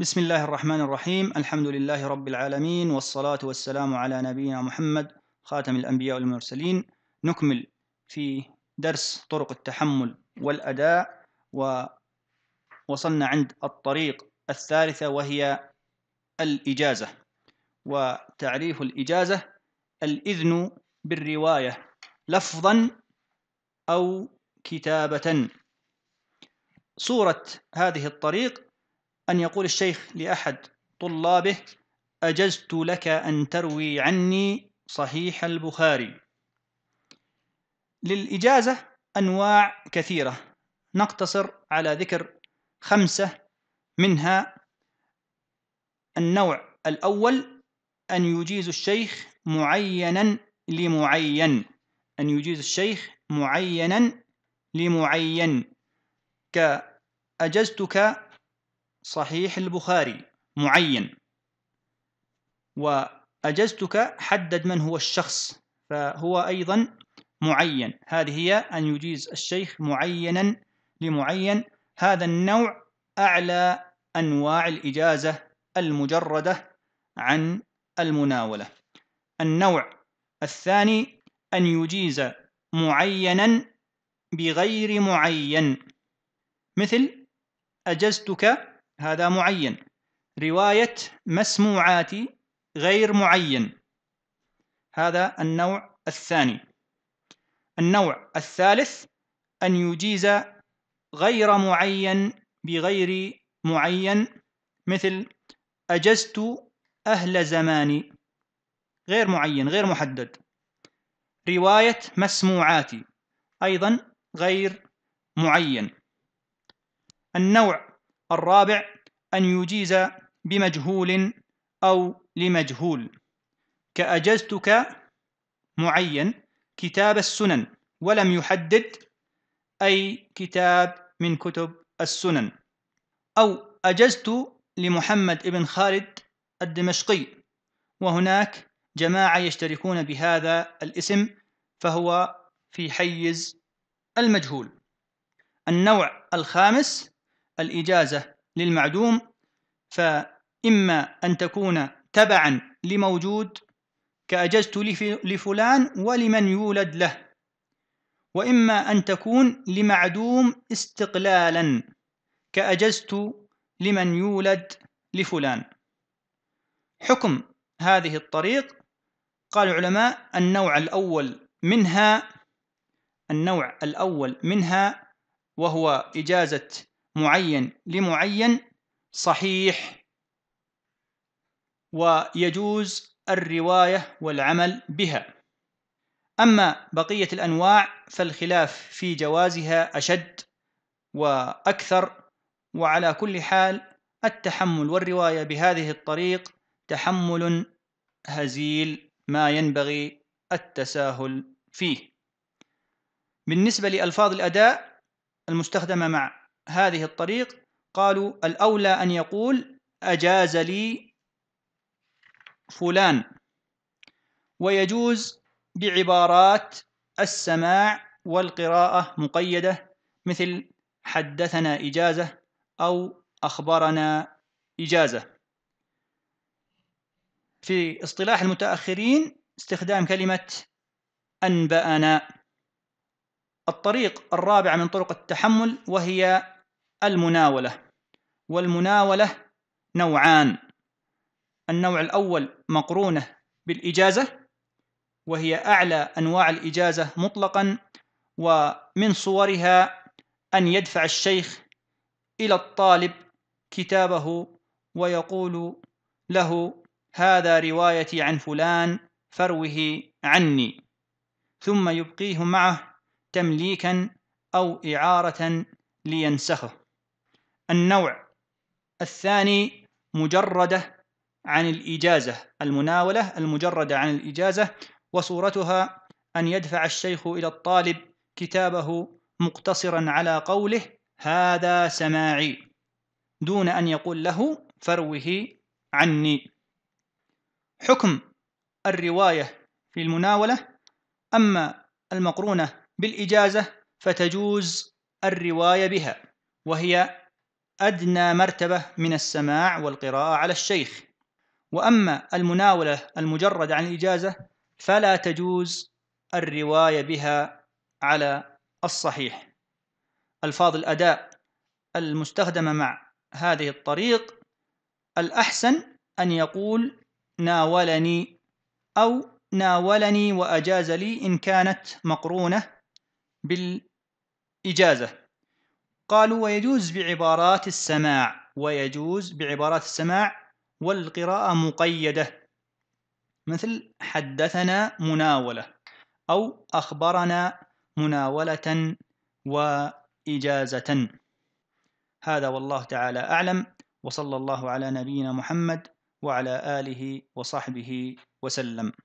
بسم الله الرحمن الرحيم الحمد لله رب العالمين والصلاة والسلام على نبينا محمد خاتم الأنبياء والمرسلين نكمل في درس طرق التحمل والأداء ووصلنا عند الطريق الثالثة وهي الإجازة وتعريف الإجازة الإذن بالرواية لفظا أو كتابة صورة هذه الطريق أن يقول الشيخ لأحد طلابه أجزت لك أن تروي عني صحيح البخاري للإجازة أنواع كثيرة نقتصر على ذكر خمسة منها النوع الأول أن يجيز الشيخ معينا لمعين أن يجيز الشيخ معينا لمعين كأجزتك صحيح البخاري معين وأجزتك حدد من هو الشخص فهو أيضا معين هذه هي أن يجيز الشيخ معينا لمعين هذا النوع أعلى أنواع الإجازة المجردة عن المناولة النوع الثاني أن يجيز معينا بغير معين مثل أجزتك هذا معين رواية مسموعات غير معين هذا النوع الثاني النوع الثالث أن يجيز غير معين بغير معين مثل أجزت أهل زماني غير معين غير محدد رواية مسموعاتي أيضا غير معين النوع الرابع أن يجيز بمجهول أو لمجهول كأجزتك معين كتاب السنن ولم يحدد أي كتاب من كتب السنن أو أجزت لمحمد بن خالد الدمشقي وهناك جماعة يشتركون بهذا الاسم فهو في حيز المجهول النوع الخامس الإجازة للمعدوم فإما أن تكون تبعا لموجود كأجزت لفلان ولمن يولد له وإما أن تكون لمعدوم استقلالا كأجزت لمن يولد لفلان حكم هذه الطريق قال العلماء النوع الأول منها النوع الأول منها وهو إجازة معين لمعين صحيح ويجوز الرواية والعمل بها أما بقية الأنواع فالخلاف في جوازها أشد وأكثر وعلى كل حال التحمل والرواية بهذه الطريق تحمل هزيل ما ينبغي التساهل فيه بالنسبة لألفاظ الأداء المستخدمة مع هذه الطريق قالوا الأولى أن يقول أجاز لي فلان ويجوز بعبارات السماع والقراءة مقيدة مثل حدثنا إجازة أو أخبرنا إجازة في اصطلاح المتأخرين استخدام كلمة أنبأنا الطريق الرابعة من طرق التحمل وهي المناولة والمناولة نوعان النوع الأول مقرونة بالإجازة وهي أعلى أنواع الإجازة مطلقا ومن صورها أن يدفع الشيخ إلى الطالب كتابه ويقول له هذا روايتي عن فلان فروه عني ثم يبقيه معه تمليكا أو إعارة لينسخه النوع الثاني مجردة عن الإجازة المناولة المجردة عن الإجازة وصورتها أن يدفع الشيخ إلى الطالب كتابه مقتصرا على قوله هذا سماعي دون أن يقول له فروه عني حكم الرواية في المناولة أما المقرونة بالإجازة فتجوز الرواية بها وهي أدنى مرتبة من السماع والقراءة على الشيخ وأما المناولة المجردة عن الإجازة فلا تجوز الرواية بها على الصحيح ألفاظ الأداء المستخدمة مع هذه الطريق الأحسن أن يقول ناولني أو ناولني وأجاز لي إن كانت مقرونة بالإجازة قالوا ويجوز بعبارات السماع ويجوز بعبارات السماع والقراءة مقيدة مثل حدثنا مناولة أو أخبرنا مناولة وإجازة هذا والله تعالى أعلم وصلى الله على نبينا محمد وعلى آله وصحبه وسلم